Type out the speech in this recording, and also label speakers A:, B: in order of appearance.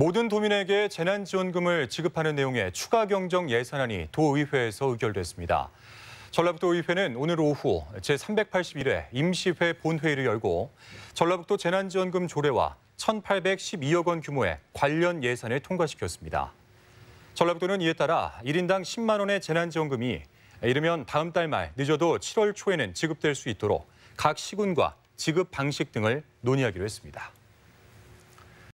A: 모든 도민에게 재난지원금을 지급하는 내용의 추가 경정 예산안이 도의회에서 의결됐습니다. 전라북도 의회는 오늘 오후 제381회 임시회 본회의를 열고 전라북도 재난지원금 조례와 1,812억 원 규모의 관련 예산을 통과시켰습니다. 전라북도는 이에 따라 1인당 10만 원의 재난지원금이 이르면 다음 달 말 늦어도 7월 초에는 지급될 수 있도록 각 시군과 지급 방식 등을 논의하기로 했습니다.